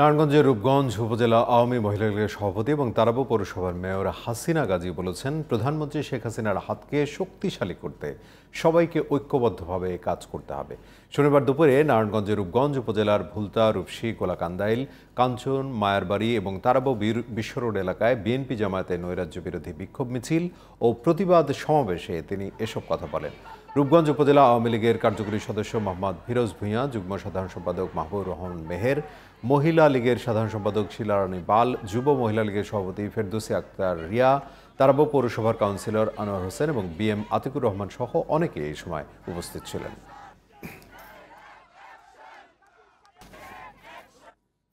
নারায়ণগঞ্জের রূপগঞ্জ উপজেলা আওয়ামী মহিলা লীগের সভাপতি এবং তারাবো পৌরসভার মেয়র হাসিনা গাজী বলেছেন প্রধানমন্ত্রী শেখ হাসিনার হাতকে শক্তিশালী করতে সবাইকে ঐক্যবদ্ধভাবে কাজ করতে হবে শনিবার দুপুরে নারায়ণগঞ্জের রূপগঞ্জ উপজেলার ভুলতা রূপসী কোলাকান্দাইল কাঞ্চন মায়ারবাড়ি এবং তারাবো বিশ্ব রোড এলাকায় বিএনপি জামায়াতের নৈরাজ্য বিরোধী বিক্ষোভ মিছিল ও প্রতিবাদ সমাবেশে তিনি এসব কথা বলেন রূপগঞ্জ উপজেলা আওয়ামী লীগের কার্যকরী সদস্য মোহাম্মদ ফিরোজ ভুঁইয়া যুগ্ম সাধারণ সম্পাদক মাহবুর রহমান মেহের মহিলা লীগের সাধারণ সম্পাদক শিলারানী বাল যুব মহিলা লীগের সভাপতি ফেরদুসি আক্তার রিয়া তারাব পৌরসভার কাউন্সিলর আনোয়ার হোসেন এবং বি এম আতিকুর রহমান সহ অনেকে এই সময় উপস্থিত ছিলেন